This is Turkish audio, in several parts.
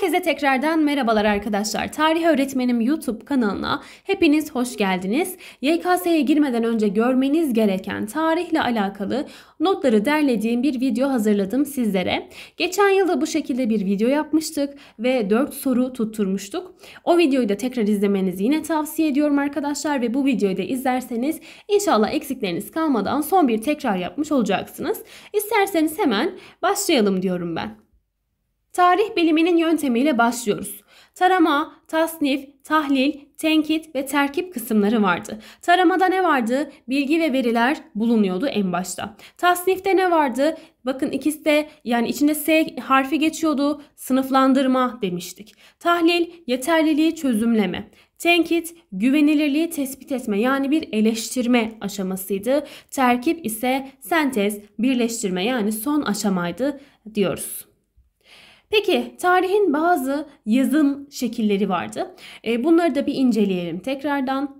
Herkese tekrardan merhabalar arkadaşlar. Tarih Öğretmenim YouTube kanalına hepiniz hoş geldiniz. YKS'ye girmeden önce görmeniz gereken tarihle alakalı notları derlediğim bir video hazırladım sizlere. Geçen yılda bu şekilde bir video yapmıştık ve 4 soru tutturmuştuk. O videoyu da tekrar izlemenizi yine tavsiye ediyorum arkadaşlar ve bu videoyu da izlerseniz inşallah eksikleriniz kalmadan son bir tekrar yapmış olacaksınız. İsterseniz hemen başlayalım diyorum ben. Tarih biliminin yöntemiyle başlıyoruz. Tarama, tasnif, tahlil, tenkit ve terkip kısımları vardı. Taramada ne vardı? Bilgi ve veriler bulunuyordu en başta. Tasnifte ne vardı? Bakın ikisi de yani içinde S harfi geçiyordu. Sınıflandırma demiştik. Tahlil, yeterliliği çözümleme. Tenkit, güvenilirliği tespit etme yani bir eleştirme aşamasıydı. Terkip ise sentez, birleştirme yani son aşamaydı diyoruz. Peki tarihin bazı yazım şekilleri vardı. E, bunları da bir inceleyelim tekrardan.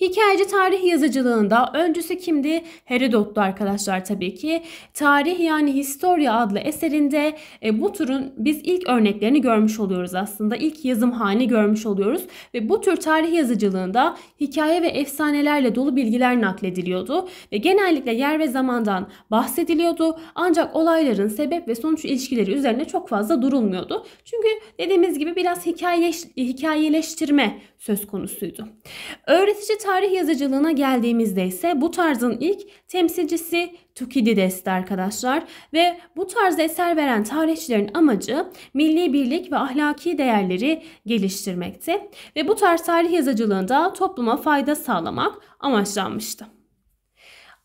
Hikayeci tarih yazıcılığında öncüsü kimdi? Herodot'tu arkadaşlar tabii ki. Tarih yani Historia adlı eserinde e, bu türün biz ilk örneklerini görmüş oluyoruz aslında. İlk yazım halini görmüş oluyoruz ve bu tür tarih yazıcılığında hikaye ve efsanelerle dolu bilgiler naklediliyordu ve genellikle yer ve zamandan bahsediliyordu. Ancak olayların sebep ve sonuç ilişkileri üzerine çok fazla durulmuyordu. Çünkü dediğimiz gibi biraz hikaye hikayeleştirme söz konusuydu. Öğretici tarih yazıcılığına geldiğimizde ise bu tarzın ilk temsilcisi Tukidides'ti arkadaşlar ve bu tarz eser veren tarihçilerin amacı milli birlik ve ahlaki değerleri geliştirmekti ve bu tarz tarih yazıcılığında topluma fayda sağlamak amaçlanmıştı.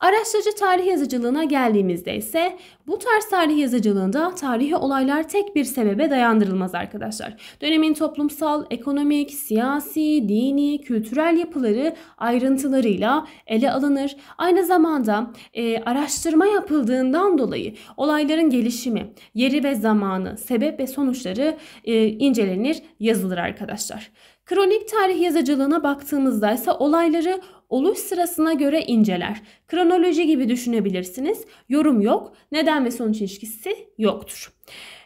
Araştırıcı tarih yazıcılığına geldiğimizde ise bu tarz tarih yazıcılığında tarihi olaylar tek bir sebebe dayandırılmaz arkadaşlar. Dönemin toplumsal, ekonomik, siyasi, dini, kültürel yapıları ayrıntılarıyla ele alınır. Aynı zamanda e, araştırma yapıldığından dolayı olayların gelişimi, yeri ve zamanı, sebep ve sonuçları e, incelenir, yazılır arkadaşlar. Kronik tarih yazıcılığına baktığımızda ise olayları oluş sırasına göre inceler. Kronoloji gibi düşünebilirsiniz. Yorum yok. Neden ve sonuç ilişkisi yoktur.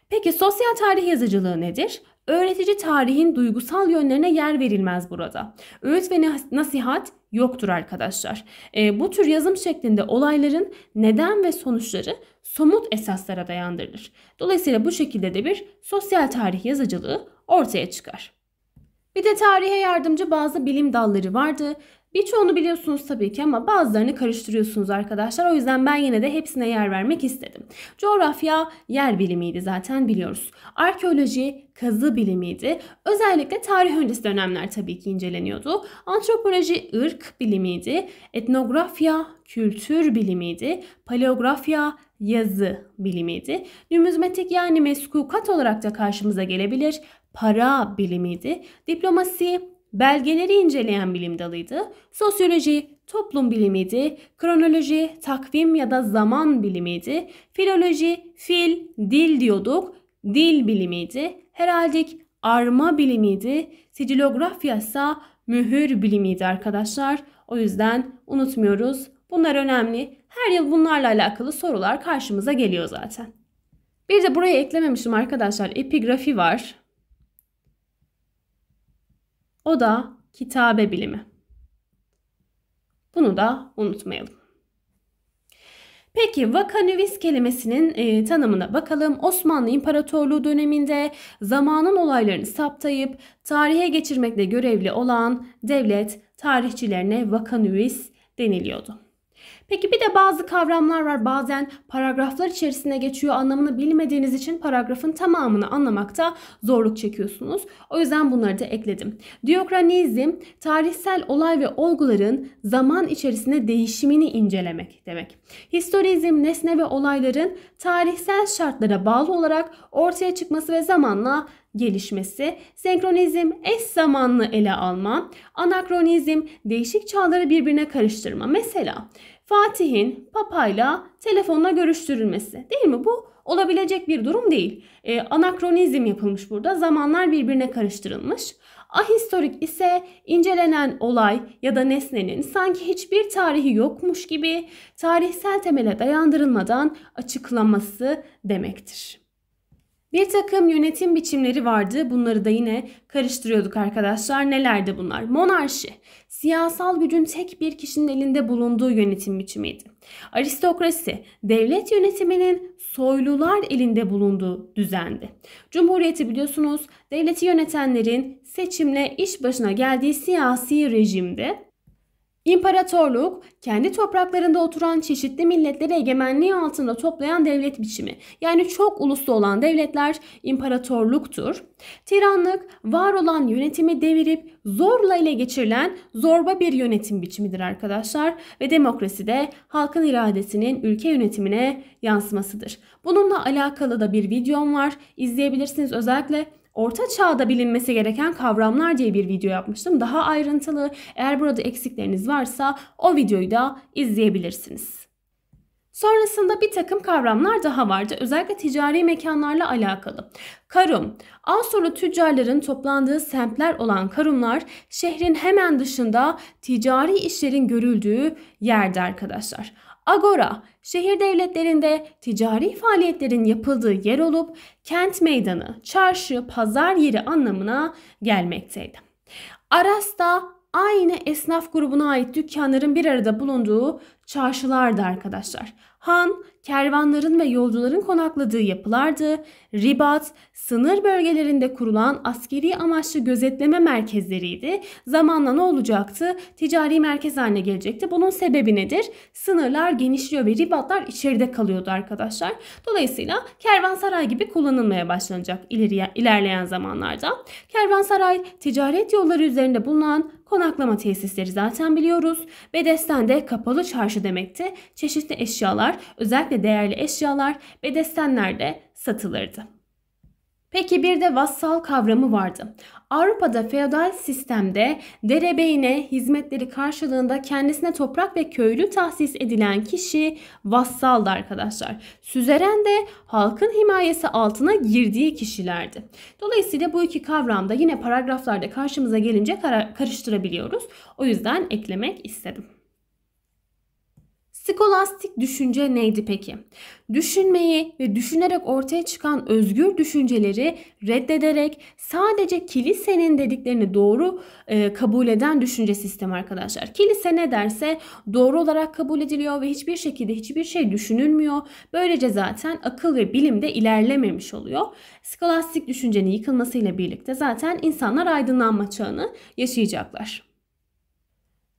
Peki sosyal tarih yazıcılığı nedir? Öğretici tarihin duygusal yönlerine yer verilmez burada. Öğüt ve nasihat yoktur arkadaşlar. E, bu tür yazım şeklinde olayların neden ve sonuçları somut esaslara dayandırılır. Dolayısıyla bu şekilde de bir sosyal tarih yazıcılığı ortaya çıkar. Bir de tarihe yardımcı bazı bilim dalları vardı. Birçoğunu biliyorsunuz tabii ki ama bazılarını karıştırıyorsunuz arkadaşlar. O yüzden ben yine de hepsine yer vermek istedim. Coğrafya yer bilimiydi zaten biliyoruz. Arkeoloji kazı bilimiydi. Özellikle tarih öncesi dönemler tabii ki inceleniyordu. Antropoloji ırk bilimiydi. Etnografya kültür bilimiydi. Paleografya yazı bilimiydi. Nümizmatik yani meskukat olarak da karşımıza gelebilir. Para bilimiydi. Diplomasi belgeleri inceleyen bilim dalıydı. Sosyoloji toplum bilimiydi. Kronoloji takvim ya da zaman bilimiydi. Filoloji fil, dil diyorduk. Dil bilimiydi. Heraldik arma bilimiydi. Sicilografya ise mühür bilimiydi arkadaşlar. O yüzden unutmuyoruz. Bunlar önemli. Her yıl bunlarla alakalı sorular karşımıza geliyor zaten. Bir de buraya eklememişim arkadaşlar. Epigrafi var. O da kitabe bilimi. Bunu da unutmayalım. Peki vaka kelimesinin e, tanımına bakalım. Osmanlı İmparatorluğu döneminde zamanın olaylarını saptayıp tarihe geçirmekle görevli olan devlet tarihçilerine vaka deniliyordu. Peki bir de bazı kavramlar var. Bazen paragraflar içerisine geçiyor. Anlamını bilmediğiniz için paragrafın tamamını anlamakta zorluk çekiyorsunuz. O yüzden bunları da ekledim. Diokranizm tarihsel olay ve olguların zaman içerisinde değişimini incelemek demek. Historizm nesne ve olayların tarihsel şartlara bağlı olarak ortaya çıkması ve zamanla gelişmesi, senkronizm eş zamanlı ele alma, anakronizm değişik çağları birbirine karıştırma. Mesela Fatih'in papayla telefonla görüştürülmesi değil mi? Bu olabilecek bir durum değil. E, anakronizm yapılmış burada. Zamanlar birbirine karıştırılmış. Ahistorik ise incelenen olay ya da nesnenin sanki hiçbir tarihi yokmuş gibi tarihsel temele dayandırılmadan açıklaması demektir. Bir takım yönetim biçimleri vardı. Bunları da yine karıştırıyorduk arkadaşlar. Nelerdi bunlar? Monarşi, siyasal gücün tek bir kişinin elinde bulunduğu yönetim biçimiydi. Aristokrasi, devlet yönetiminin soylular elinde bulunduğu düzendi. Cumhuriyeti biliyorsunuz devleti yönetenlerin seçimle iş başına geldiği siyasi rejimdi. İmparatorluk, kendi topraklarında oturan çeşitli milletleri egemenliği altında toplayan devlet biçimi. Yani çok uluslu olan devletler imparatorluktur. Tiranlık, var olan yönetimi devirip zorla ele geçirilen zorba bir yönetim biçimidir arkadaşlar. Ve demokrasi de halkın iradesinin ülke yönetimine yansımasıdır. Bununla alakalı da bir videom var. İzleyebilirsiniz özellikle Orta çağda bilinmesi gereken kavramlar diye bir video yapmıştım. Daha ayrıntılı. Eğer burada eksikleriniz varsa o videoyu da izleyebilirsiniz. Sonrasında bir takım kavramlar daha vardı. Özellikle ticari mekanlarla alakalı. Karum, Asurlu tüccarların toplandığı semtler olan karumlar şehrin hemen dışında ticari işlerin görüldüğü yerde arkadaşlar. Agora, şehir devletlerinde ticari faaliyetlerin yapıldığı yer olup kent meydanı, çarşı, pazar yeri anlamına gelmekteydi. Arasta aynı esnaf grubuna ait dükkanların bir arada bulunduğu çarşılardı arkadaşlar. Han kervanların ve yolcuların konakladığı yapılardı. Ribat, sınır bölgelerinde kurulan askeri amaçlı gözetleme merkezleriydi. Zamanla ne olacaktı? Ticari merkez haline gelecekti. Bunun sebebi nedir? Sınırlar genişliyor ve ribatlar içeride kalıyordu arkadaşlar. Dolayısıyla kervansaray gibi kullanılmaya başlanacak ileriye, ilerleyen zamanlarda. Kervansaray ticaret yolları üzerinde bulunan konaklama tesisleri zaten biliyoruz. Bedesten de kapalı çarşı demekti. Çeşitli eşyalar özellikle özellikle değerli eşyalar ve de satılırdı. Peki bir de vassal kavramı vardı. Avrupa'da feodal sistemde derebeyine hizmetleri karşılığında kendisine toprak ve köylü tahsis edilen kişi vassaldı arkadaşlar. Süzeren de halkın himayesi altına girdiği kişilerdi. Dolayısıyla bu iki kavramda yine paragraflarda karşımıza gelince karıştırabiliyoruz. O yüzden eklemek istedim. Skolastik düşünce neydi peki? Düşünmeyi ve düşünerek ortaya çıkan özgür düşünceleri reddederek sadece kilisenin dediklerini doğru e, kabul eden düşünce sistemi arkadaşlar. Kilise ne derse doğru olarak kabul ediliyor ve hiçbir şekilde hiçbir şey düşünülmüyor. Böylece zaten akıl ve bilim de ilerlememiş oluyor. Skolastik düşüncenin yıkılmasıyla birlikte zaten insanlar aydınlanma çağını yaşayacaklar.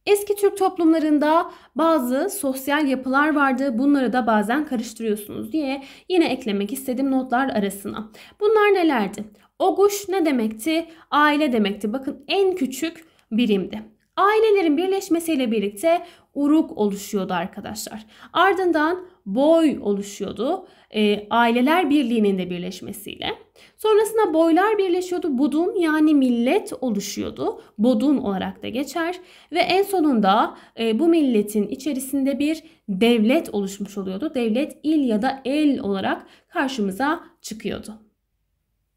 Eski Türk toplumlarında bazı sosyal yapılar vardı. Bunları da bazen karıştırıyorsunuz diye yine eklemek istedim notlar arasına. Bunlar nelerdi? Oguş ne demekti? Aile demekti. Bakın en küçük birimdi. Ailelerin birleşmesiyle birlikte uruk oluşuyordu arkadaşlar. Ardından boy oluşuyordu. E, aileler birliğinin de birleşmesiyle. Sonrasında boylar birleşiyordu. Budun yani millet oluşuyordu. Bodun olarak da geçer. Ve en sonunda e, bu milletin içerisinde bir devlet oluşmuş oluyordu. Devlet il ya da el olarak karşımıza çıkıyordu.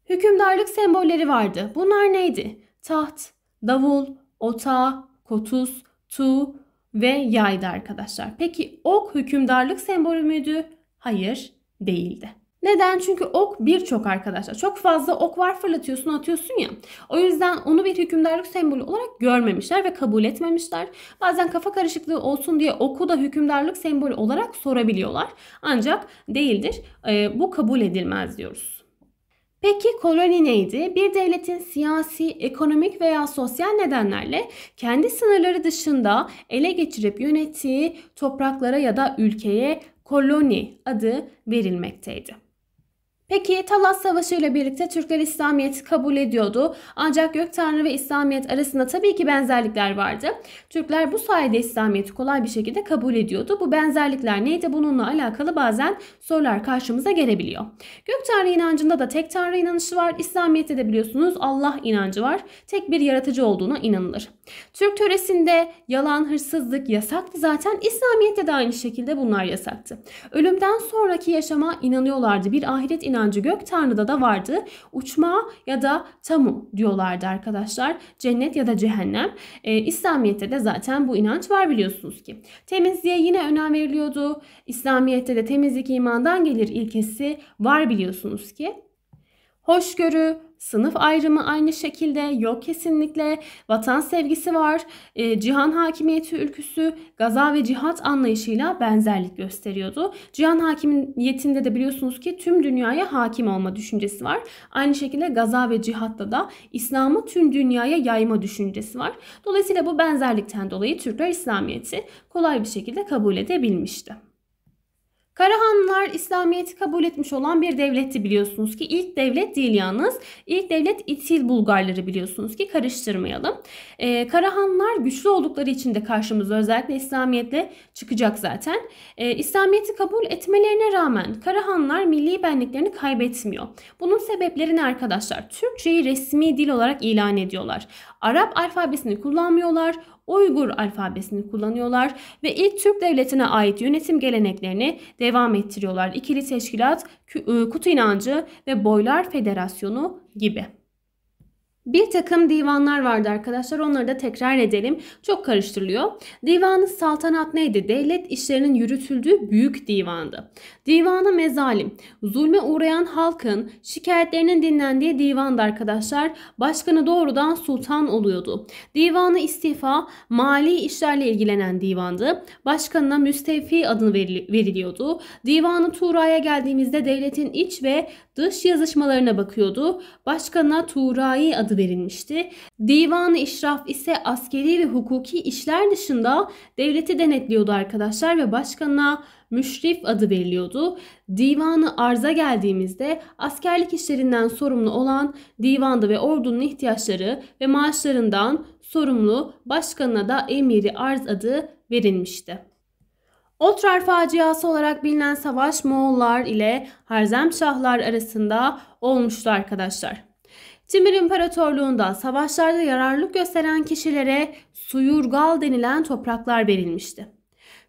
Hükümdarlık sembolleri vardı. Bunlar neydi? Taht, davul, ota, kotuz, tu ve yaydı arkadaşlar. Peki ok hükümdarlık sembolü müydü? Hayır değildi. Neden? Çünkü ok birçok arkadaşlar. Çok fazla ok var fırlatıyorsun atıyorsun ya. O yüzden onu bir hükümdarlık sembolü olarak görmemişler ve kabul etmemişler. Bazen kafa karışıklığı olsun diye oku da hükümdarlık sembolü olarak sorabiliyorlar. Ancak değildir. E, bu kabul edilmez diyoruz. Peki koloni neydi? Bir devletin siyasi, ekonomik veya sosyal nedenlerle kendi sınırları dışında ele geçirip yönettiği topraklara ya da ülkeye koloni adı verilmekteydi. Peki Talas Savaşı ile birlikte Türkler İslamiyet'i kabul ediyordu. Ancak Gök Tanrı ve İslamiyet arasında tabii ki benzerlikler vardı. Türkler bu sayede İslamiyet'i kolay bir şekilde kabul ediyordu. Bu benzerlikler neydi? Bununla alakalı bazen sorular karşımıza gelebiliyor. Gök Tanrı inancında da tek Tanrı inanışı var. İslamiyet'te de biliyorsunuz Allah inancı var. Tek bir yaratıcı olduğuna inanılır. Türk töresinde yalan, hırsızlık yasaktı zaten. İslamiyet'te de aynı şekilde bunlar yasaktı. Ölümden sonraki yaşama inanıyorlardı. Bir ahiret inancı gök tanrıda da vardı. Uçma ya da tamu diyorlardı arkadaşlar. Cennet ya da cehennem. Ee, İslamiyet'te de zaten bu inanç var biliyorsunuz ki. Temizliğe yine önem veriliyordu. İslamiyet'te de temizlik imandan gelir ilkesi var biliyorsunuz ki hoşgörü, sınıf ayrımı aynı şekilde yok kesinlikle, vatan sevgisi var, e, cihan hakimiyeti ülküsü gaza ve cihat anlayışıyla benzerlik gösteriyordu. Cihan hakimiyetinde de biliyorsunuz ki tüm dünyaya hakim olma düşüncesi var. Aynı şekilde gaza ve cihatta da İslam'ı tüm dünyaya yayma düşüncesi var. Dolayısıyla bu benzerlikten dolayı Türkler İslamiyet'i kolay bir şekilde kabul edebilmişti. Karahanlılar İslamiyet'i kabul etmiş olan bir devletti biliyorsunuz ki ilk devlet değil yalnız ilk devlet İtil Bulgarları biliyorsunuz ki karıştırmayalım. Ee, Karahanlılar güçlü oldukları için de karşımıza özellikle İslamiyet'le çıkacak zaten. Ee, İslamiyet'i kabul etmelerine rağmen Karahanlılar milli benliklerini kaybetmiyor. Bunun sebepleri ne arkadaşlar? Türkçeyi resmi dil olarak ilan ediyorlar. Arap alfabesini kullanmıyorlar. Uygur alfabesini kullanıyorlar ve ilk Türk devletine ait yönetim geleneklerini devam ettiriyorlar. İkili teşkilat, e, kutu inancı ve boylar federasyonu gibi. Bir takım divanlar vardı arkadaşlar. Onları da tekrar edelim. Çok karıştırılıyor. Divanı saltanat neydi? Devlet işlerinin yürütüldüğü büyük divandı. Divanı mezalim. Zulme uğrayan halkın şikayetlerinin dinlendiği divandı arkadaşlar. Başkanı doğrudan sultan oluyordu. Divanı istifa mali işlerle ilgilenen divandı. Başkanına müstevfi adını veriliyordu. Divanı Tuğra'ya geldiğimizde devletin iç ve dış yazışmalarına bakıyordu. Başkana Turai adı verilmişti. Divanı İşraf ise askeri ve hukuki işler dışında devleti denetliyordu arkadaşlar ve başkana müşrif adı veriliyordu. Divanı arza geldiğimizde askerlik işlerinden sorumlu olan divanda ve ordunun ihtiyaçları ve maaşlarından sorumlu başkanına da emiri arz adı verilmişti. Otrar faciası olarak bilinen savaş Moğollar ile Harzemşahlar arasında olmuştu arkadaşlar. Timur İmparatorluğu'nda savaşlarda yararlılık gösteren kişilere Suyurgal denilen topraklar verilmişti.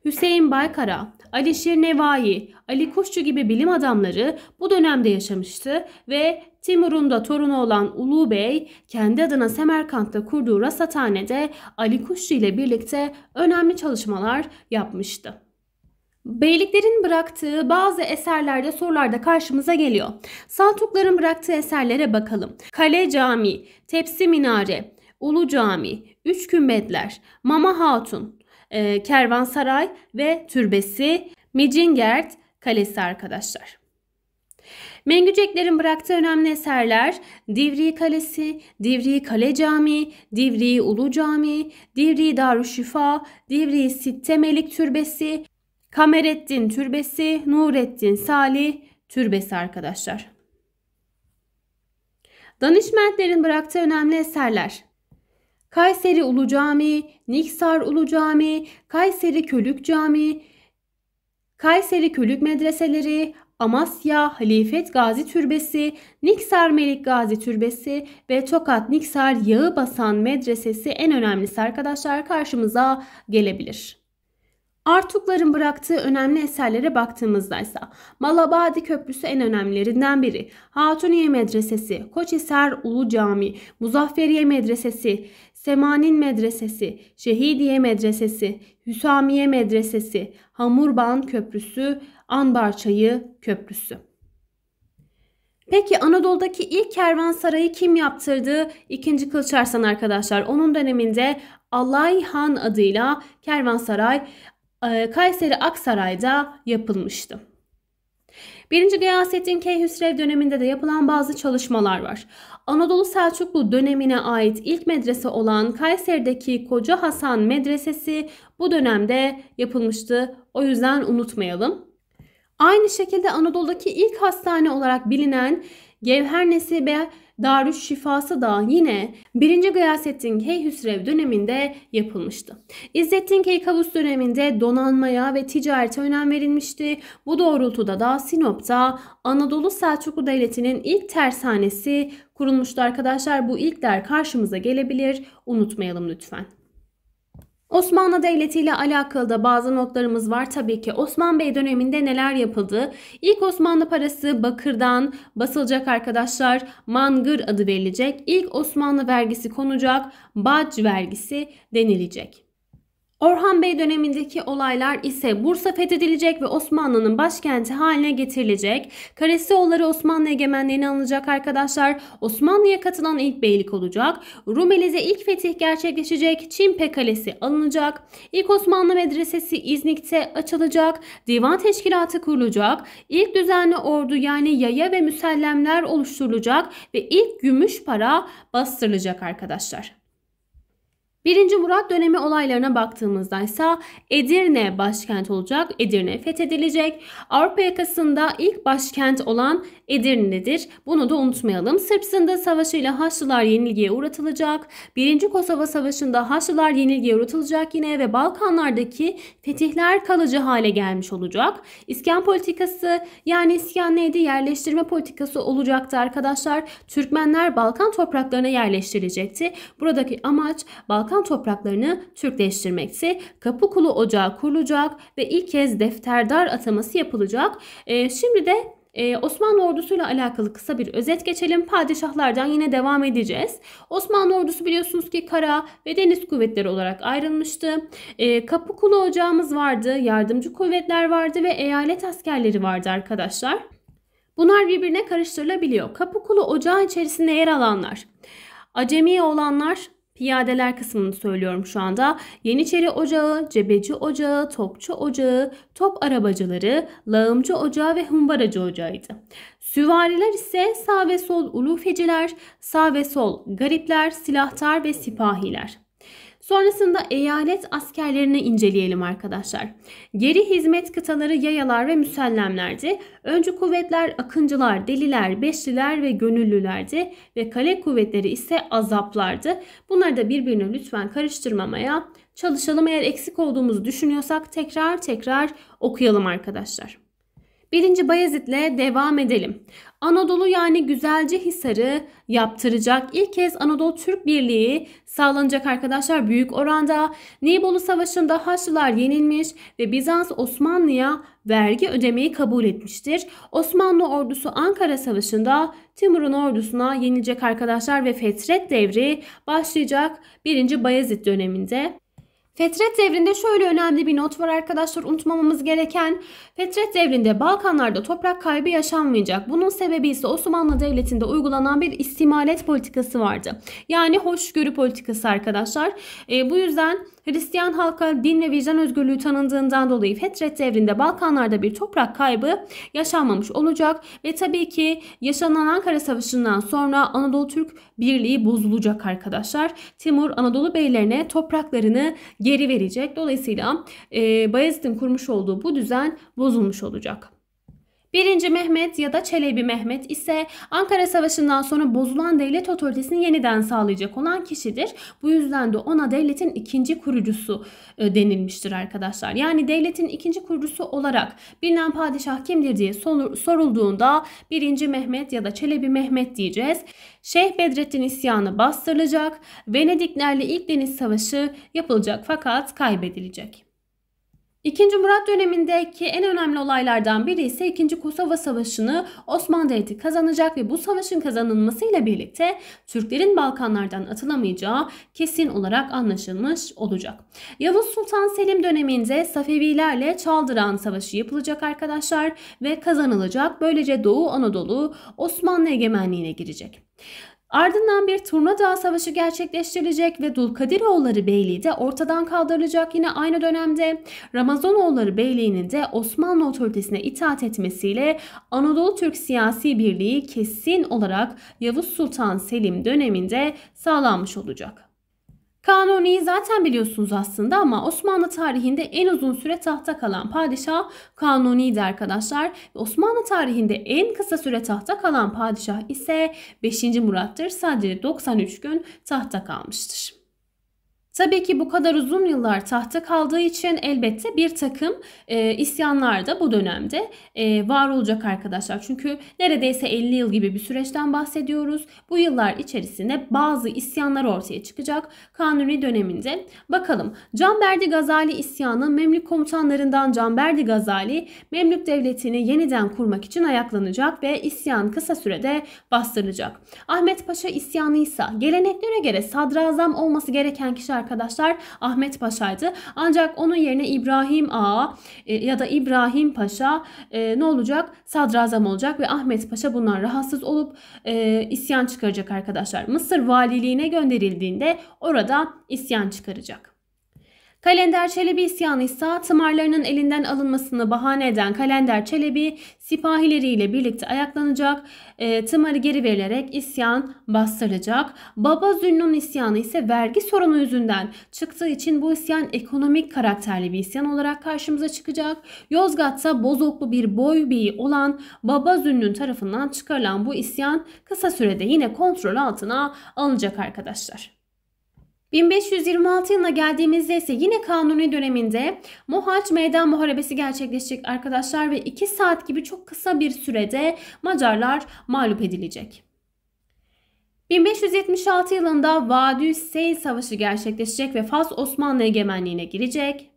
Hüseyin Baykara, Alişir Nevai, Ali Kuşçu gibi bilim adamları bu dönemde yaşamıştı ve Timur'un da torunu olan Ulu Bey kendi adına Semerkant'ta kurduğu rasathanede Ali Kuşçu ile birlikte önemli çalışmalar yapmıştı. Beyliklerin bıraktığı bazı eserlerde sorularda karşımıza geliyor. Saltukların bıraktığı eserlere bakalım. Kale Cami, Tepsi Minare, Ulu Cami, Üç Kümbetler, Mama Hatun, e, Kervansaray ve Türbesi, Micingert Kalesi arkadaşlar. Mengüceklerin bıraktığı önemli eserler Divriği Kalesi, Divriği Kale Cami, Divriği Ulu Camii, Divriği Darüşşifa, Divriği Sitte Melik Türbesi, Kamerettin Türbesi, Nurettin Salih Türbesi arkadaşlar. Danışmentlerin bıraktığı önemli eserler. Kayseri Ulu Camii, Niksar Ulu Camii, Kayseri Kölük Camii, Kayseri Kölük Medreseleri, Amasya Halifet Gazi Türbesi, Niksar Melik Gazi Türbesi ve Tokat Niksar Yağı Basan Medresesi en önemlisi arkadaşlar karşımıza gelebilir. Artukların bıraktığı önemli eserlere baktığımızda ise Malabadi Köprüsü en önemlilerinden biri. Hatuniye Medresesi, Koçhisar Ulu Cami, Muzafferiye Medresesi, Semanin Medresesi, Şehidiye Medresesi, Hüsamiye Medresesi, Hamurban Köprüsü, Anbarçayı Köprüsü. Peki Anadolu'daki ilk kervansarayı kim yaptırdı? İkinci Kılıçarslan arkadaşlar. Onun döneminde Alay Han adıyla kervansaray e, Kayseri Aksaray'da yapılmıştı. 1. Gıyasettin Keyhüsrev döneminde de yapılan bazı çalışmalar var. Anadolu Selçuklu dönemine ait ilk medrese olan Kayseri'deki Koca Hasan Medresesi bu dönemde yapılmıştı. O yüzden unutmayalım. Aynı şekilde Anadolu'daki ilk hastane olarak bilinen Gevhernesi Nesibe Darüş Şifası da yine 1. Gıyasettin Keyhüsrev döneminde yapılmıştı. İzzettin Keykavus döneminde donanmaya ve ticarete önem verilmişti. Bu doğrultuda da Sinop'ta Anadolu Selçuklu Devleti'nin ilk tersanesi kurulmuştu arkadaşlar. Bu ilkler karşımıza gelebilir. Unutmayalım lütfen. Osmanlı Devleti ile alakalı da bazı notlarımız var. Tabii ki Osman Bey döneminde neler yapıldı? İlk Osmanlı parası bakırdan basılacak arkadaşlar. Mangır adı verilecek. İlk Osmanlı vergisi konacak. Bac vergisi denilecek. Orhan Bey dönemindeki olaylar ise Bursa fethedilecek ve Osmanlı'nın başkenti haline getirilecek. Karesioğulları Osmanlı egemenliğini alınacak arkadaşlar. Osmanlı'ya katılan ilk beylik olacak. Rumelize ilk fetih gerçekleşecek. Çimpe Kalesi alınacak. İlk Osmanlı Medresesi İznik'te açılacak. Divan Teşkilatı kurulacak. İlk düzenli ordu yani yaya ve müsellemler oluşturulacak ve ilk gümüş para bastırılacak arkadaşlar. 1. Murat dönemi olaylarına baktığımızda ise Edirne başkent olacak. Edirne fethedilecek. Avrupa yakasında ilk başkent olan Edirne'dir. Bunu da unutmayalım. Sırp Sındı Savaşı'yla Haçlılar yenilgiye uğratılacak. 1. Kosova Savaşı'nda Haçlılar yenilgiye uğratılacak yine ve Balkanlardaki fetihler kalıcı hale gelmiş olacak. İskan politikası yani İskan neydi? Yerleştirme politikası olacaktı arkadaşlar. Türkmenler Balkan topraklarına yerleştirilecekti. Buradaki amaç Balkan Balkan topraklarını Türkleştirmekti. Kapıkulu Ocağı kurulacak ve ilk kez defterdar ataması yapılacak. E, şimdi de ee, Osmanlı ordusuyla alakalı kısa bir özet geçelim. Padişahlardan yine devam edeceğiz. Osmanlı ordusu biliyorsunuz ki kara ve deniz kuvvetleri olarak ayrılmıştı. Ee, kapı ocağımız vardı, yardımcı kuvvetler vardı ve eyalet askerleri vardı arkadaşlar. Bunlar birbirine karıştırılabiliyor. Kapı kulu ocağı içerisinde yer alanlar, acemi olanlar, Piyadeler kısmını söylüyorum şu anda. Yeniçeri Ocağı, Cebeci Ocağı, Topçu Ocağı, Top Arabacıları, Lağımcı Ocağı ve Humbaracı Ocağı'ydı. Süvariler ise sağ ve sol ulufeciler, sağ ve sol garipler, silahtar ve sipahiler. Sonrasında eyalet askerlerini inceleyelim arkadaşlar. Geri hizmet kıtaları yayalar ve müsellemlerdi. Öncü kuvvetler akıncılar, deliler, beşliler ve gönüllülerdi ve kale kuvvetleri ise azaplardı. Bunları da birbirine lütfen karıştırmamaya çalışalım. Eğer eksik olduğumuzu düşünüyorsak tekrar tekrar okuyalım arkadaşlar. Birinci ile devam edelim. Anadolu yani Güzelce Hisar'ı yaptıracak. İlk kez Anadolu Türk Birliği sağlanacak arkadaşlar büyük oranda. Nibolu Savaşı'nda Haçlılar yenilmiş ve Bizans Osmanlı'ya vergi ödemeyi kabul etmiştir. Osmanlı ordusu Ankara Savaşı'nda Timur'un ordusuna yenilecek arkadaşlar ve fetret devri başlayacak 1. Bayezid döneminde. Fetret devrinde şöyle önemli bir not var arkadaşlar unutmamamız gereken. Fetret devrinde Balkanlarda toprak kaybı yaşanmayacak. Bunun sebebi ise Osmanlı Devleti'nde uygulanan bir istimalet politikası vardı. Yani hoşgörü politikası arkadaşlar. E, bu yüzden Hristiyan halka din ve vicdan özgürlüğü tanındığından dolayı Fetret devrinde Balkanlarda bir toprak kaybı yaşanmamış olacak ve tabii ki yaşanan Ankara Savaşı'ndan sonra Anadolu Türk Birliği bozulacak arkadaşlar. Timur Anadolu beylerine topraklarını geri verecek. Dolayısıyla e, Bayezid'in kurmuş olduğu bu düzen bozulmuş olacak. 1. Mehmet ya da Çelebi Mehmet ise Ankara Savaşı'ndan sonra bozulan devlet otoritesini yeniden sağlayacak olan kişidir. Bu yüzden de ona devletin ikinci kurucusu e, denilmiştir arkadaşlar. Yani devletin ikinci kurucusu olarak bilinen padişah kimdir diye sorulduğunda 1. Mehmet ya da Çelebi Mehmet diyeceğiz. Şeyh Bedrettin isyanı bastırılacak. Venediklerle ilk deniz savaşı yapılacak fakat kaybedilecek. İkinci Murat dönemindeki en önemli olaylardan biri ise 2. Kosova Savaşı'nı Osmanlı Devleti kazanacak ve bu savaşın kazanılmasıyla birlikte Türklerin Balkanlardan atılamayacağı kesin olarak anlaşılmış olacak. Yavuz Sultan Selim döneminde Safevilerle Çaldıran Savaşı yapılacak arkadaşlar ve kazanılacak. Böylece Doğu Anadolu Osmanlı egemenliğine girecek. Ardından bir turna Turnadağ Savaşı gerçekleştirilecek ve Dulkadiroğulları Beyliği de ortadan kaldırılacak yine aynı dönemde. Ramazanoğulları Beyliği'nin de Osmanlı otoritesine itaat etmesiyle Anadolu Türk Siyasi Birliği kesin olarak Yavuz Sultan Selim döneminde sağlanmış olacak. Kanuni'yi zaten biliyorsunuz aslında ama Osmanlı tarihinde en uzun süre tahta kalan padişah Kanuni'ydi arkadaşlar. Osmanlı tarihinde en kısa süre tahta kalan padişah ise 5. Murat'tır. Sadece 93 gün tahta kalmıştır. Tabii ki bu kadar uzun yıllar tahta kaldığı için elbette bir takım e, isyanlar da bu dönemde e, var olacak arkadaşlar. Çünkü neredeyse 50 yıl gibi bir süreçten bahsediyoruz. Bu yıllar içerisinde bazı isyanlar ortaya çıkacak Kanuni döneminde. Bakalım Canberdi Gazali isyanı Memlük komutanlarından Canberdi Gazali Memlük devletini yeniden kurmak için ayaklanacak ve isyan kısa sürede bastırılacak. Ahmet Paşa isyanıysa geleneklere göre sadrazam olması gereken kişi arkadaşlar Ahmet Paşa'ydı. Ancak onun yerine İbrahim Ağa e, ya da İbrahim Paşa e, ne olacak? Sadrazam olacak ve Ahmet Paşa bundan rahatsız olup e, isyan çıkaracak arkadaşlar. Mısır valiliğine gönderildiğinde orada isyan çıkaracak. Kalender Çelebi isyanı ise tımarlarının elinden alınmasını bahane eden Kalender Çelebi sipahileriyle birlikte ayaklanacak, e, tımarı geri verilerek isyan bastırılacak. Baba Zünnun isyanı ise vergi sorunu yüzünden çıktığı için bu isyan ekonomik karakterli bir isyan olarak karşımıza çıkacak. Yozgat'ta bozoklu bir boy beyi olan Baba Zünnun tarafından çıkarılan bu isyan kısa sürede yine kontrol altına alınacak arkadaşlar. 1526 yılına geldiğimizde ise yine Kanuni döneminde Mohaç Meydan Muharebesi gerçekleşecek arkadaşlar ve 2 saat gibi çok kısa bir sürede Macarlar mağlup edilecek. 1576 yılında Vadü Seyl Savaşı gerçekleşecek ve Fas Osmanlı egemenliğine girecek.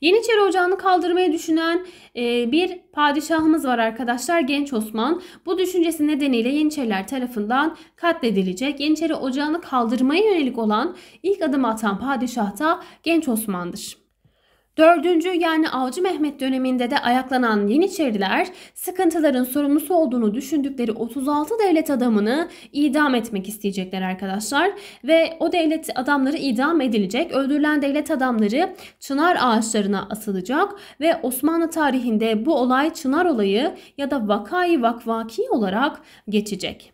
Yeniçeri Ocağı'nı kaldırmayı düşünen e, bir padişahımız var arkadaşlar Genç Osman. Bu düşüncesi nedeniyle Yeniçeriler tarafından katledilecek. Yeniçeri Ocağı'nı kaldırmaya yönelik olan ilk adım atan padişah da Genç Osman'dır. Dördüncü yani Avcı Mehmet döneminde de ayaklanan Yeniçeriler sıkıntıların sorumlusu olduğunu düşündükleri 36 devlet adamını idam etmek isteyecekler arkadaşlar. Ve o devlet adamları idam edilecek. Öldürülen devlet adamları çınar ağaçlarına asılacak ve Osmanlı tarihinde bu olay çınar olayı ya da vakai vakvaki olarak geçecek.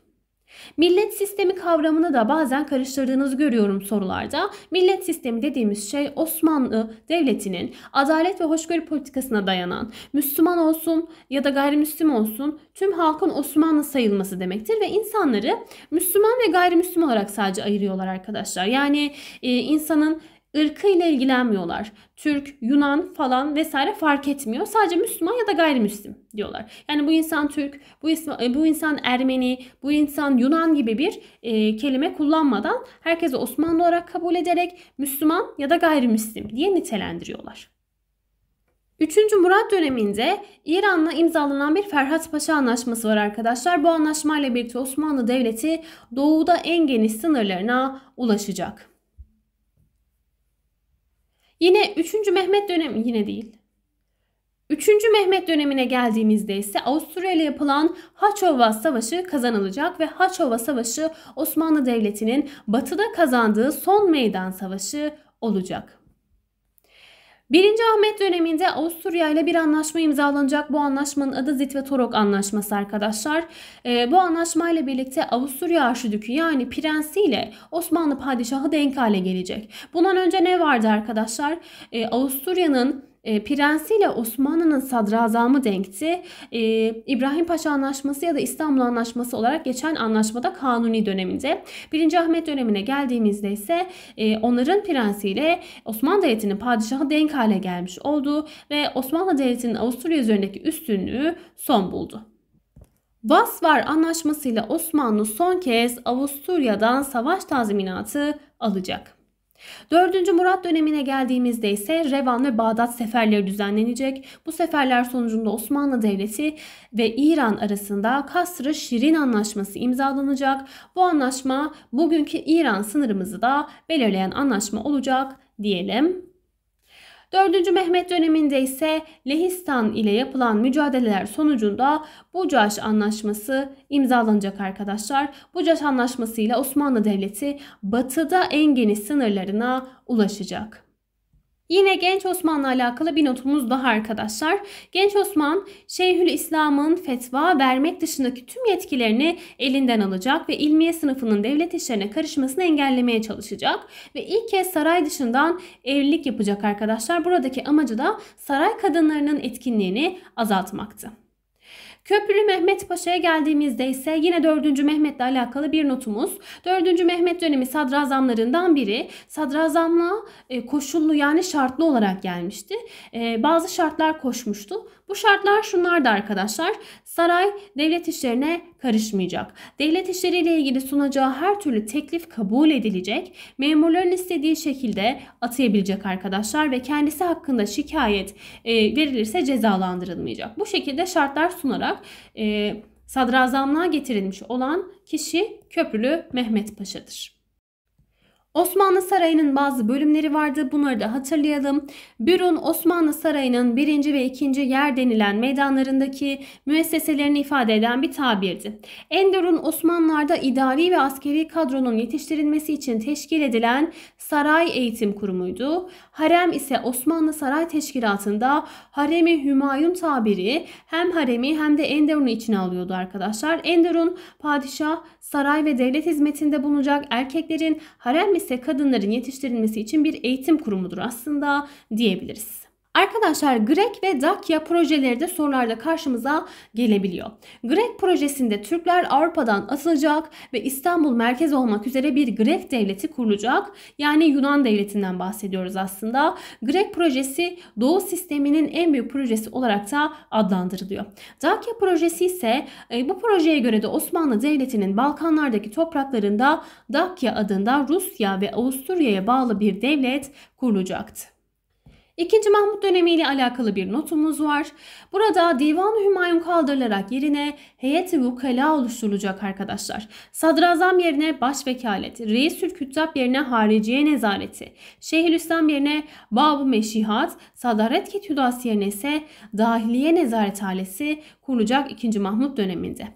Millet sistemi kavramını da bazen karıştırdığınızı görüyorum sorularda. Millet sistemi dediğimiz şey Osmanlı Devleti'nin adalet ve hoşgörü politikasına dayanan Müslüman olsun ya da gayrimüslim olsun tüm halkın Osmanlı sayılması demektir ve insanları Müslüman ve gayrimüslim olarak sadece ayırıyorlar arkadaşlar. Yani e, insanın ırkıyla ilgilenmiyorlar. Türk, Yunan falan vesaire fark etmiyor. Sadece Müslüman ya da gayrimüslim diyorlar. Yani bu insan Türk, bu, isma, e, bu insan Ermeni, bu insan Yunan gibi bir e, kelime kullanmadan herkesi Osmanlı olarak kabul ederek Müslüman ya da gayrimüslim diye nitelendiriyorlar. 3. Murat döneminde İran'la imzalanan bir Ferhat Paşa Anlaşması var arkadaşlar. Bu anlaşmayla birlikte Osmanlı Devleti doğuda en geniş sınırlarına ulaşacak. Yine 3. Mehmet dönemi yine değil. 3. Mehmet dönemine geldiğimizde ise Avusturya ile yapılan Haçova Savaşı kazanılacak ve Haçova Savaşı Osmanlı Devleti'nin batıda kazandığı son meydan savaşı olacak. 1. Ahmet döneminde Avusturya ile bir anlaşma imzalanacak. Bu anlaşmanın adı Zitve-Torok Anlaşması arkadaşlar. E, bu anlaşmayla birlikte Avusturya Arşidükü yani prensi ile Osmanlı padişahı denk hale gelecek. Bundan önce ne vardı arkadaşlar? E, Avusturya'nın e, Prensi Osmanlı'nın sadrazamı denkti. E, İbrahim Paşa Anlaşması ya da İstanbul Anlaşması olarak geçen anlaşmada Kanuni döneminde. 1. Ahmet dönemine geldiğimizde ise e, onların prensiyle Osmanlı Devleti'nin padişahı denk hale gelmiş oldu ve Osmanlı Devleti'nin Avusturya üzerindeki üstünlüğü son buldu. Vasvar ile Osmanlı son kez Avusturya'dan savaş tazminatı alacak. 4. Murat dönemine geldiğimizde ise Revan ve Bağdat seferleri düzenlenecek. Bu seferler sonucunda Osmanlı Devleti ve İran arasında Kasr-ı Şirin Anlaşması imzalanacak. Bu anlaşma bugünkü İran sınırımızı da belirleyen anlaşma olacak diyelim. 4. Mehmet döneminde ise Lehistan ile yapılan mücadeleler sonucunda Bucaş Anlaşması imzalanacak arkadaşlar. Bucaş Anlaşması ile Osmanlı Devleti batıda en geniş sınırlarına ulaşacak. Yine Genç Osman'la alakalı bir notumuz daha arkadaşlar. Genç Osman, Şeyhül İslam'ın fetva vermek dışındaki tüm yetkilerini elinden alacak ve ilmiye sınıfının devlet işlerine karışmasını engellemeye çalışacak. Ve ilk kez saray dışından evlilik yapacak arkadaşlar. Buradaki amacı da saray kadınlarının etkinliğini azaltmaktı. Köprülü Mehmet Paşa'ya geldiğimizde ise yine 4. Mehmet'le alakalı bir notumuz. 4. Mehmet dönemi sadrazamlarından biri sadrazamla e, koşullu yani şartlı olarak gelmişti. E, bazı şartlar koşmuştu. Bu şartlar şunlardı arkadaşlar. Saray devlet işlerine karışmayacak. Devlet işleriyle ilgili sunacağı her türlü teklif kabul edilecek. Memurların istediği şekilde atayabilecek arkadaşlar ve kendisi hakkında şikayet e, verilirse cezalandırılmayacak. Bu şekilde şartlar sunarak e, sadrazamlığa getirilmiş olan kişi Köprülü Mehmet Paşa'dır. Osmanlı Sarayı'nın bazı bölümleri vardı. Bunları da hatırlayalım. Bürün, Osmanlı Sarayı'nın birinci ve ikinci yer denilen meydanlarındaki müesseselerini ifade eden bir tabirdi. Enderun Osmanlılar'da idari ve askeri kadronun yetiştirilmesi için teşkil edilen saray eğitim kurumuydu. Harem ise Osmanlı Saray Teşkilatı'nda Haremi Hümayun tabiri hem haremi hem de Enderun'u içine alıyordu arkadaşlar. Enderun padişah saray ve devlet hizmetinde bulunacak erkeklerin harem ise kadınların yetiştirilmesi için bir eğitim kurumudur aslında diyebiliriz. Arkadaşlar Grek ve Dakya projeleri de sorularda karşımıza gelebiliyor. Grek projesinde Türkler Avrupa'dan atılacak ve İstanbul merkez olmak üzere bir Grek devleti kurulacak. Yani Yunan devletinden bahsediyoruz aslında. Grek projesi Doğu sisteminin en büyük projesi olarak da adlandırılıyor. Dakya projesi ise e, bu projeye göre de Osmanlı Devleti'nin Balkanlardaki topraklarında Dakya adında Rusya ve Avusturya'ya bağlı bir devlet kurulacaktı. İkinci Mahmut dönemi ile alakalı bir notumuz var. Burada Divan-ı Hümayun kaldırılarak yerine heyet-i vukala oluşturulacak arkadaşlar. Sadrazam yerine Baş başvekalet, reisül küttab yerine hariciye nezareti, Şeyhülislam yerine bab-ı meşihat, sadaret kitüdası yerine ise dahiliye nezaret Alesi kurulacak 2. Mahmut döneminde.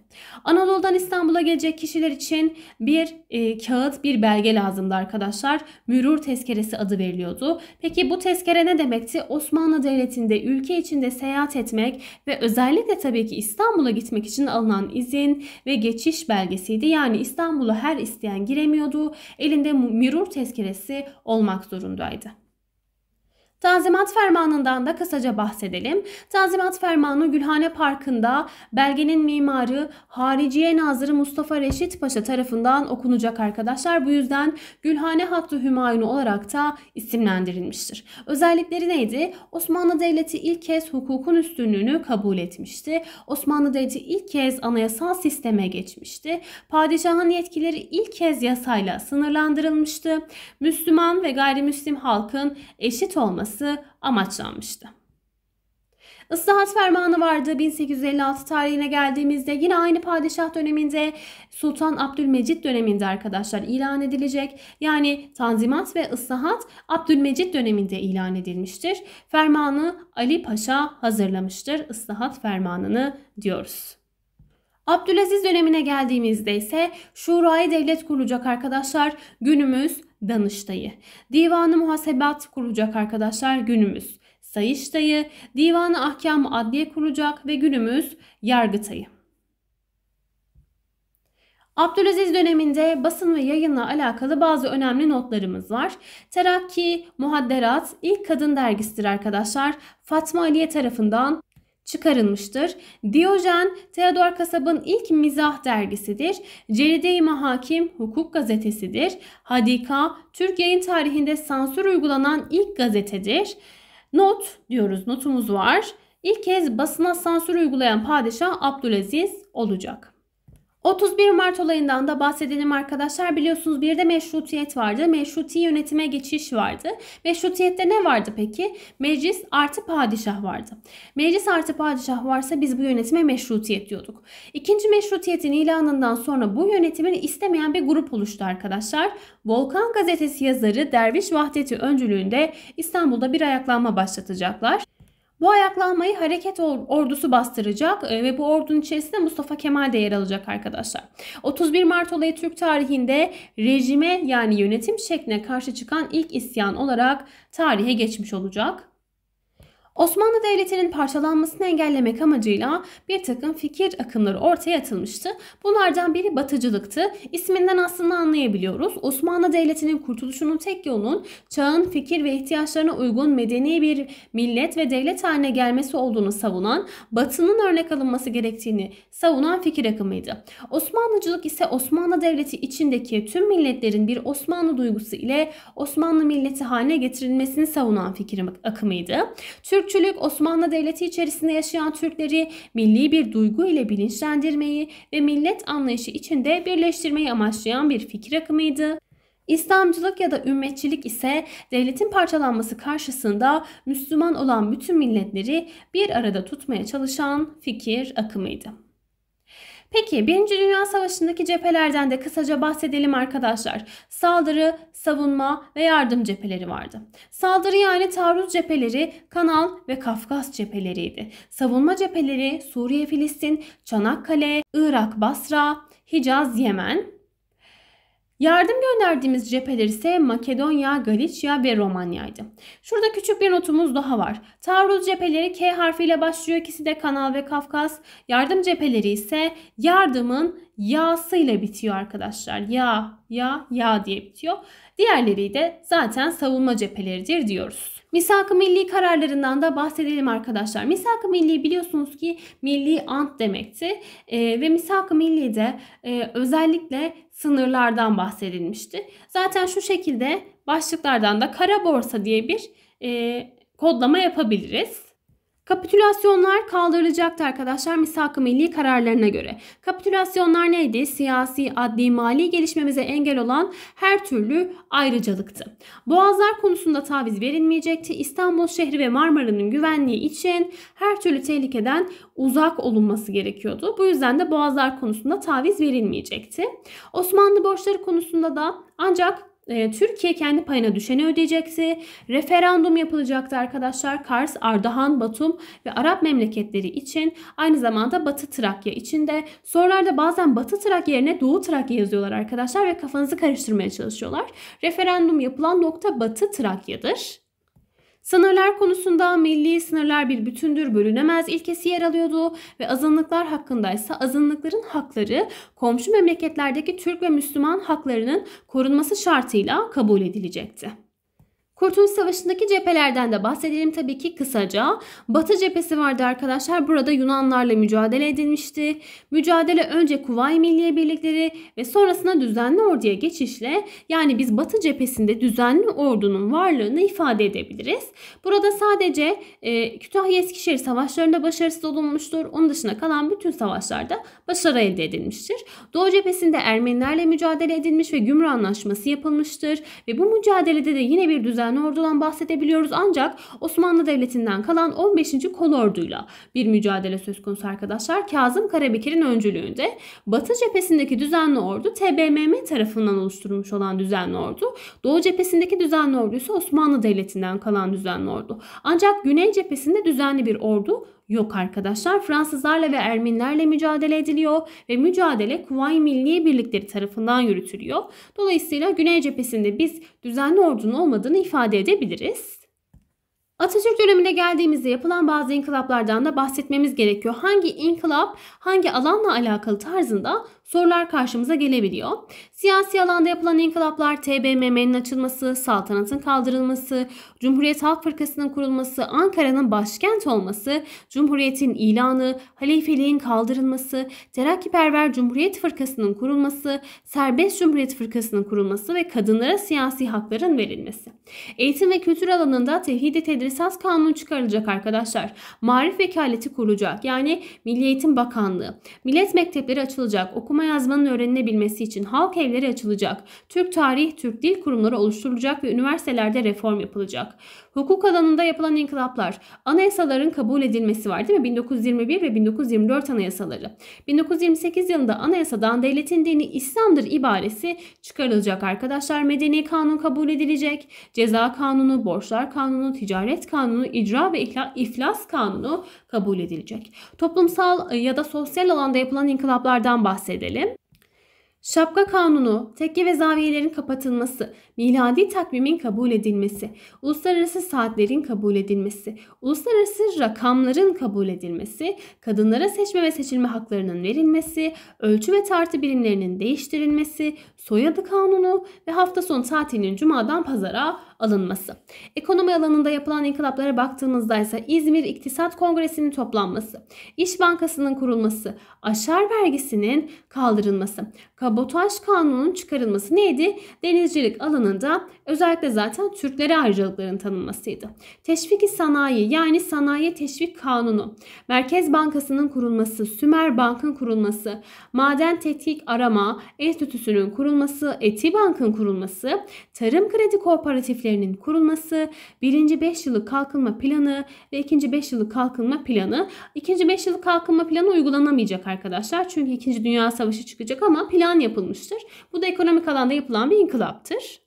Anadolu'dan İstanbul'a gelecek kişiler için bir e, kağıt, bir belge lazımdı arkadaşlar. Mürür tezkeresi adı veriliyordu. Peki bu tezkere ne demekti? Osmanlı Devleti'nde ülke içinde seyahat etmek ve özellikle tabii ki İstanbul'a gitmek için alınan izin ve geçiş belgesiydi. Yani İstanbul'a her isteyen giremiyordu. Elinde mürür tezkeresi olmak zorundaydı. Tanzimat Fermanı'ndan da kısaca bahsedelim. Tanzimat Fermanı Gülhane Parkı'nda belgenin mimarı Hariciye Nazırı Mustafa Reşit Paşa tarafından okunacak arkadaşlar. Bu yüzden Gülhane Hattı Hümayunu olarak da isimlendirilmiştir. Özellikleri neydi? Osmanlı Devleti ilk kez hukukun üstünlüğünü kabul etmişti. Osmanlı Devleti ilk kez anayasal sisteme geçmişti. Padişahın yetkileri ilk kez yasayla sınırlandırılmıştı. Müslüman ve gayrimüslim halkın eşit olması yapılması amaçlanmıştı. Islahat fermanı vardı. 1856 tarihine geldiğimizde yine aynı padişah döneminde Sultan Abdülmecit döneminde arkadaşlar ilan edilecek. Yani Tanzimat ve ıslahat Abdülmecit döneminde ilan edilmiştir. Fermanı Ali Paşa hazırlamıştır. Islahat fermanını diyoruz. Abdülaziz dönemine geldiğimizde ise Şura'yı devlet kurulacak arkadaşlar günümüz Danıştay'ı. Divanı muhasebat kurulacak arkadaşlar günümüz Sayıştay'ı. Divanı ahkam adliye kurulacak ve günümüz Yargıtay'ı. Abdülaziz döneminde basın ve yayınla alakalı bazı önemli notlarımız var. Terakki, Muhadderat ilk kadın dergisidir arkadaşlar. Fatma Aliye tarafından çıkarılmıştır. Diyojen, Theodor Kasab'ın ilk mizah dergisidir. Ceride-i Mahakim hukuk gazetesidir. Hadika, Türk yayın tarihinde sansür uygulanan ilk gazetedir. Not diyoruz, notumuz var. İlk kez basına sansür uygulayan padişah Abdülaziz olacak. 31 Mart olayından da bahsedelim arkadaşlar. Biliyorsunuz bir de meşrutiyet vardı. Meşruti yönetime geçiş vardı. Meşrutiyette ne vardı peki? Meclis artı padişah vardı. Meclis artı padişah varsa biz bu yönetime meşrutiyet diyorduk. İkinci meşrutiyetin ilanından sonra bu yönetimin istemeyen bir grup oluştu arkadaşlar. Volkan gazetesi yazarı Derviş Vahdeti öncülüğünde İstanbul'da bir ayaklanma başlatacaklar. Bu ayaklanmayı hareket ordusu bastıracak e, ve bu ordunun içerisinde Mustafa Kemal de yer alacak arkadaşlar. 31 Mart olayı Türk tarihinde rejime yani yönetim şekline karşı çıkan ilk isyan olarak tarihe geçmiş olacak. Osmanlı Devleti'nin parçalanmasını engellemek amacıyla bir takım fikir akımları ortaya atılmıştı. Bunlardan biri batıcılıktı. İsminden aslında anlayabiliyoruz. Osmanlı Devleti'nin kurtuluşunun tek yolunun çağın fikir ve ihtiyaçlarına uygun medeni bir millet ve devlet haline gelmesi olduğunu savunan, batının örnek alınması gerektiğini savunan fikir akımıydı. Osmanlıcılık ise Osmanlı Devleti içindeki tüm milletlerin bir Osmanlı duygusu ile Osmanlı milleti haline getirilmesini savunan fikir akımıydı. Türk Türkçülük Osmanlı Devleti içerisinde yaşayan Türkleri milli bir duygu ile bilinçlendirmeyi ve millet anlayışı içinde birleştirmeyi amaçlayan bir fikir akımıydı. İslamcılık ya da ümmetçilik ise devletin parçalanması karşısında Müslüman olan bütün milletleri bir arada tutmaya çalışan fikir akımıydı. Peki Birinci Dünya Savaşı'ndaki cephelerden de kısaca bahsedelim arkadaşlar. Saldırı, savunma ve yardım cepheleri vardı. Saldırı yani taarruz cepheleri Kanal ve Kafkas cepheleriydi. Savunma cepheleri Suriye, Filistin, Çanakkale, Irak, Basra, Hicaz, Yemen, Yardım gönderdiğimiz cepheler ise Makedonya, Galicia ve Romanya'ydı. Şurada küçük bir notumuz daha var. Taarruz cepheleri K harfiyle başlıyor. İkisi de Kanal ve Kafkas. Yardım cepheleri ise yardımın yağsıyla bitiyor arkadaşlar. Ya, ya, ya diye bitiyor. Diğerleri de zaten savunma cepheleridir diyoruz. Misak-ı milli kararlarından da bahsedelim arkadaşlar. Misak-ı milli biliyorsunuz ki milli ant demekti. E, ve misak-ı milli de e, özellikle sınırlardan bahsedilmişti. Zaten şu şekilde başlıklardan da kara borsa diye bir e, kodlama yapabiliriz. Kapitülasyonlar kaldırılacaktı arkadaşlar misak-ı milli kararlarına göre. Kapitülasyonlar neydi? Siyasi, adli, mali gelişmemize engel olan her türlü ayrıcalıktı. Boğazlar konusunda taviz verilmeyecekti. İstanbul şehri ve Marmara'nın güvenliği için her türlü tehlikeden uzak olunması gerekiyordu. Bu yüzden de boğazlar konusunda taviz verilmeyecekti. Osmanlı borçları konusunda da ancak ee, Türkiye kendi payına düşeni ödeyecekti. Referandum yapılacaktı arkadaşlar. Kars, Ardahan, Batum ve Arap memleketleri için aynı zamanda Batı Trakya için de sorularda bazen Batı Trakya yerine Doğu Trakya yazıyorlar arkadaşlar ve kafanızı karıştırmaya çalışıyorlar. Referandum yapılan nokta Batı Trakya'dır. Sınırlar konusunda milli sınırlar bir bütündür, bölünemez ilkesi yer alıyordu ve azınlıklar hakkındaysa azınlıkların hakları komşu memleketlerdeki Türk ve Müslüman haklarının korunması şartıyla kabul edilecekti. Kurtuluş Savaşı'ndaki cephelerden de bahsedelim tabii ki kısaca. Batı cephesi vardı arkadaşlar. Burada Yunanlarla mücadele edilmişti. Mücadele önce Kuvayi Milliye Birlikleri ve sonrasında düzenli orduya geçişle yani biz Batı cephesinde düzenli ordunun varlığını ifade edebiliriz. Burada sadece e, Kütahya-Eskişehir savaşlarında başarısız olunmuştur. Onun dışında kalan bütün savaşlarda başarı elde edilmiştir. Doğu cephesinde Ermenilerle mücadele edilmiş ve Gümrü Anlaşması yapılmıştır ve bu mücadelede de yine bir düzenli gelen ordudan bahsedebiliyoruz ancak Osmanlı Devleti'nden kalan 15. Kol orduyla bir mücadele söz konusu arkadaşlar. Kazım Karabekir'in öncülüğünde Batı cephesindeki düzenli ordu TBMM tarafından oluşturulmuş olan düzenli ordu. Doğu cephesindeki düzenli ordu ise Osmanlı Devleti'nden kalan düzenli ordu. Ancak Güney cephesinde düzenli bir ordu yok arkadaşlar. Fransızlarla ve Ermenilerle mücadele ediliyor ve mücadele Kuvayi milli Birlikleri tarafından yürütülüyor. Dolayısıyla Güney cephesinde biz düzenli ordunun olmadığını ifade edebiliriz. Atatürk dönemine geldiğimizde yapılan bazı inkılaplardan da bahsetmemiz gerekiyor. Hangi inkılap hangi alanla alakalı tarzında sorular karşımıza gelebiliyor. Siyasi alanda yapılan inkılaplar TBMM'nin açılması, saltanatın kaldırılması, Cumhuriyet Halk Fırkası'nın kurulması, Ankara'nın başkent olması, Cumhuriyet'in ilanı, halifeliğin kaldırılması, terakkiperver Cumhuriyet Fırkası'nın kurulması, serbest Cumhuriyet Fırkası'nın kurulması ve kadınlara siyasi hakların verilmesi. Eğitim ve kültür alanında tevhid-i tedrisat kanunu çıkarılacak arkadaşlar. Marif vekaleti kurulacak yani Milli Eğitim Bakanlığı. Millet mektepleri açılacak. Okuma okuma yazmanın öğrenilebilmesi için halk evleri açılacak, Türk tarih, Türk dil kurumları oluşturulacak ve üniversitelerde reform yapılacak. Hukuk alanında yapılan inkılaplar, anayasaların kabul edilmesi var değil mi? 1921 ve 1924 anayasaları. 1928 yılında anayasadan devletin dini İslam'dır ibaresi çıkarılacak arkadaşlar. Medeni kanun kabul edilecek. Ceza kanunu, borçlar kanunu, ticaret kanunu, icra ve iflas kanunu kabul edilecek. Toplumsal e, ya da sosyal alanda yapılan inkılaplardan bahsedelim. Şapka kanunu, tekke ve zaviyelerin kapatılması, miladi takvimin kabul edilmesi, uluslararası saatlerin kabul edilmesi, uluslararası rakamların kabul edilmesi, kadınlara seçme ve seçilme haklarının verilmesi, ölçü ve tartı birimlerinin değiştirilmesi, soyadı kanunu ve hafta sonu tatilinin cumadan pazara alınması. Ekonomi alanında yapılan inkılaplara baktığımızda ise İzmir İktisat Kongresi'nin toplanması, İş Bankası'nın kurulması, aşar vergisinin kaldırılması, kabotaj kanununun çıkarılması neydi? Denizcilik alanı alanında özellikle zaten Türklere ayrıcalıkların tanınmasıydı. Teşviki sanayi yani sanayi teşvik kanunu, Merkez Bankası'nın kurulması, Sümer Bank'ın kurulması, Maden Tetkik Arama Enstitüsü'nün kurulması, Eti Bank'ın kurulması, Tarım Kredi Kooperatiflerinin kurulması, 1. 5 yıllık kalkınma planı ve 2. 5 yıllık kalkınma planı. 2. 5 yıllık kalkınma planı uygulanamayacak arkadaşlar. Çünkü 2. Dünya Savaşı çıkacak ama plan yapılmıştır. Bu da ekonomik alanda yapılan bir inkılaptır.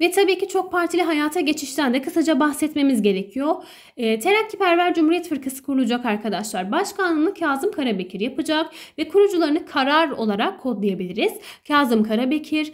Ve tabii ki çok partili hayata geçişten de kısaca bahsetmemiz gerekiyor. E, ee, Perver Cumhuriyet Fırkası kurulacak arkadaşlar. Başkanlığını Kazım Karabekir yapacak ve kurucularını karar olarak kodlayabiliriz. Kazım Karabekir,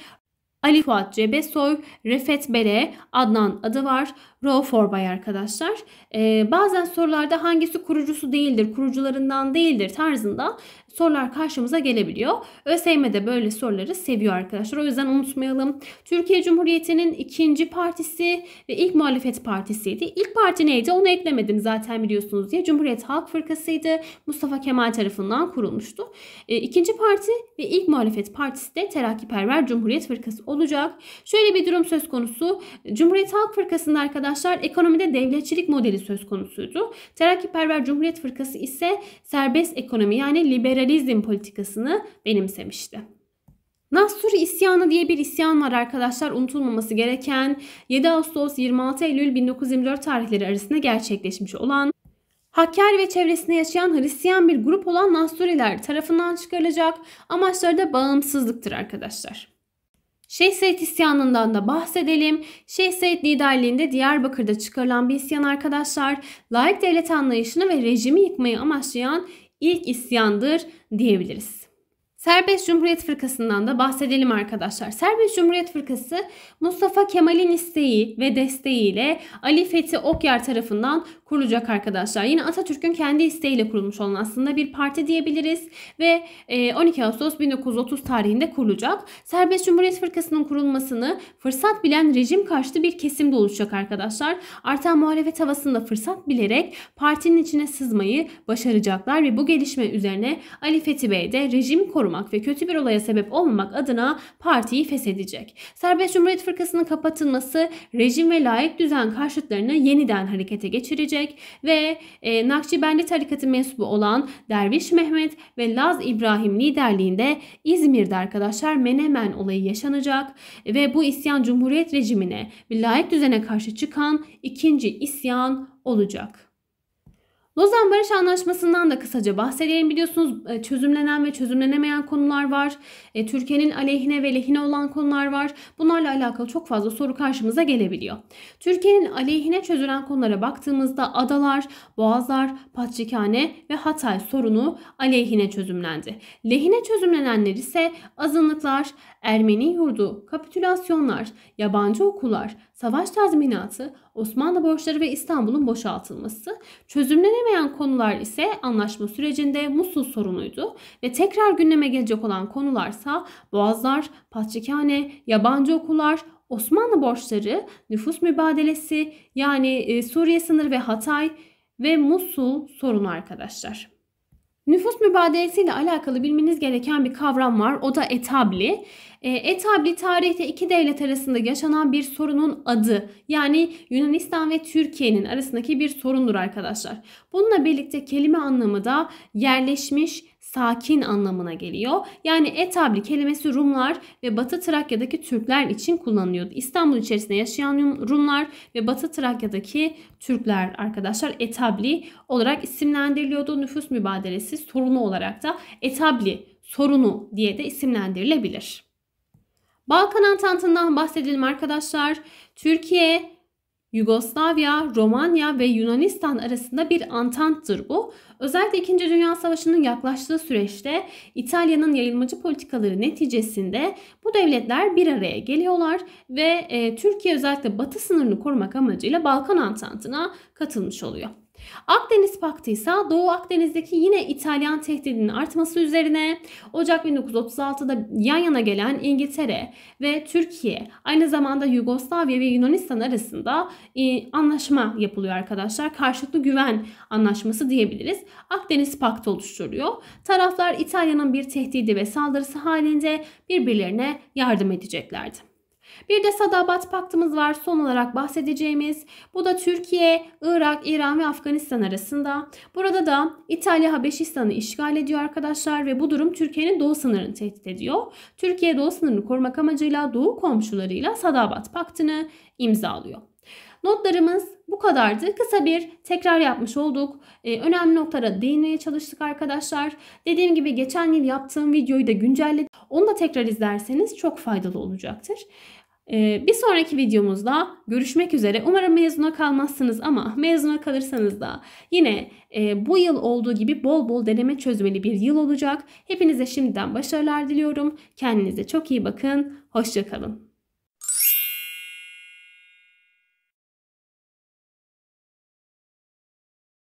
Ali Fuat Cebesoy, Refet Bere, Adnan Adıvar, Row Forbay arkadaşlar. Ee, bazen sorularda hangisi kurucusu değildir, kurucularından değildir tarzında sorular karşımıza gelebiliyor. ÖSYM de böyle soruları seviyor arkadaşlar. O yüzden unutmayalım. Türkiye Cumhuriyeti'nin ikinci partisi ve ilk muhalefet partisiydi. İlk parti neydi? Onu eklemedim zaten biliyorsunuz diye. Cumhuriyet Halk Fırkası'ydı. Mustafa Kemal tarafından kurulmuştu. E, ikinci parti ve ilk muhalefet partisi de Terakkiperver Cumhuriyet Fırkası olacak. Şöyle bir durum söz konusu. Cumhuriyet Halk Fırkası'nda arkadaşlar arkadaşlar ekonomide devletçilik modeli söz konusuydu. Terakkiperver Cumhuriyet Fırkası ise serbest ekonomi yani liberalizm politikasını benimsemişti. Nasuri isyanı diye bir isyan var arkadaşlar unutulmaması gereken 7 Ağustos 26 Eylül 1924 tarihleri arasında gerçekleşmiş olan Hakkari ve çevresinde yaşayan Hristiyan bir grup olan Nasturiler tarafından çıkarılacak amaçları da bağımsızlıktır arkadaşlar. Şehzade isyanından da bahsedelim. Şehzade liderliğinde Diyarbakır'da çıkarılan bir isyan arkadaşlar laik devlet anlayışını ve rejimi yıkmayı amaçlayan ilk isyandır diyebiliriz. Serbest Cumhuriyet Fırkası'ndan da bahsedelim arkadaşlar. Serbest Cumhuriyet Fırkası Mustafa Kemal'in isteği ve desteğiyle Ali Fethi Okyar tarafından kurulacak arkadaşlar. Yine Atatürk'ün kendi isteğiyle kurulmuş olan aslında bir parti diyebiliriz ve 12 e, Ağustos 1930 tarihinde kurulacak. Serbest Cumhuriyet Fırkası'nın kurulmasını fırsat bilen rejim karşıtı bir kesimde oluşacak arkadaşlar. Artan muhalefet havasında fırsat bilerek partinin içine sızmayı başaracaklar ve bu gelişme üzerine Ali Fethi Bey de rejim koruma korumak ve kötü bir olaya sebep olmamak adına partiyi feshedecek. Serbest Cumhuriyet Fırkası'nın kapatılması rejim ve layık düzen karşıtlarını yeniden harekete geçirecek ve e, Nakşibendi tarikatı mensubu olan Derviş Mehmet ve Laz İbrahim liderliğinde İzmir'de arkadaşlar Menemen olayı yaşanacak ve bu isyan Cumhuriyet rejimine ve layık düzene karşı çıkan ikinci isyan olacak. Lozan Barış Anlaşması'ndan da kısaca bahsedelim. Biliyorsunuz e, çözümlenen ve çözümlenemeyen konular var. E, Türkiye'nin aleyhine ve lehine olan konular var. Bunlarla alakalı çok fazla soru karşımıza gelebiliyor. Türkiye'nin aleyhine çözülen konulara baktığımızda adalar, boğazlar, Patrikhane ve Hatay sorunu aleyhine çözümlendi. Lehine çözümlenenler ise azınlıklar, Ermeni yurdu, kapitülasyonlar, yabancı okullar, savaş tazminatı, Osmanlı borçları ve İstanbul'un boşaltılması. Çözümlenemeyen konular ise anlaşma sürecinde Musul sorunuydu ve tekrar gündeme gelecek olan konularsa Boğazlar, Patrikhane, yabancı okullar, Osmanlı borçları, nüfus mübadelesi yani e, Suriye sınır ve Hatay ve Musul sorunu arkadaşlar. Nüfus mübadelesiyle alakalı bilmeniz gereken bir kavram var. O da etabli. E, etabli tarihte iki devlet arasında yaşanan bir sorunun adı. Yani Yunanistan ve Türkiye'nin arasındaki bir sorundur arkadaşlar. Bununla birlikte kelime anlamı da yerleşmiş, sakin anlamına geliyor. Yani etabli kelimesi Rumlar ve Batı Trakya'daki Türkler için kullanılıyordu. İstanbul içerisinde yaşayan Rumlar ve Batı Trakya'daki Türkler arkadaşlar etabli olarak isimlendiriliyordu. Nüfus mübadelesi sorunu olarak da etabli sorunu diye de isimlendirilebilir. Balkan Antantı'ndan bahsedelim arkadaşlar. Türkiye Yugoslavya, Romanya ve Yunanistan arasında bir antanttır bu. Özellikle 2. Dünya Savaşı'nın yaklaştığı süreçte İtalya'nın yayılmacı politikaları neticesinde bu devletler bir araya geliyorlar ve e, Türkiye özellikle batı sınırını korumak amacıyla Balkan Antantı'na katılmış oluyor. Akdeniz Paktı ise Doğu Akdeniz'deki yine İtalyan tehdidinin artması üzerine Ocak 1936'da yan yana gelen İngiltere ve Türkiye aynı zamanda Yugoslavya ve Yunanistan arasında e, anlaşma yapılıyor arkadaşlar. Karşılıklı güven anlaşması diyebiliriz. Akdeniz Paktı oluşturuyor. Taraflar İtalya'nın bir tehdidi ve saldırısı halinde birbirlerine yardım edeceklerdi. Bir de Sadabat Paktımız var son olarak bahsedeceğimiz. Bu da Türkiye, Irak, İran ve Afganistan arasında. Burada da İtalya Habeşistan'ı işgal ediyor arkadaşlar ve bu durum Türkiye'nin doğu sınırını tehdit ediyor. Türkiye doğu sınırını korumak amacıyla doğu komşularıyla Sadabat Paktı'nı imzalıyor. Notlarımız bu kadardı. Kısa bir tekrar yapmış olduk. Ee, önemli noktalara değinmeye çalıştık arkadaşlar. Dediğim gibi geçen yıl yaptığım videoyu da güncelledim. Onu da tekrar izlerseniz çok faydalı olacaktır. Ee, bir sonraki videomuzda görüşmek üzere. Umarım mezuna kalmazsınız ama mezuna kalırsanız da yine e, bu yıl olduğu gibi bol bol deneme çözmeli bir yıl olacak. Hepinize şimdiden başarılar diliyorum. Kendinize çok iyi bakın. Hoşçakalın.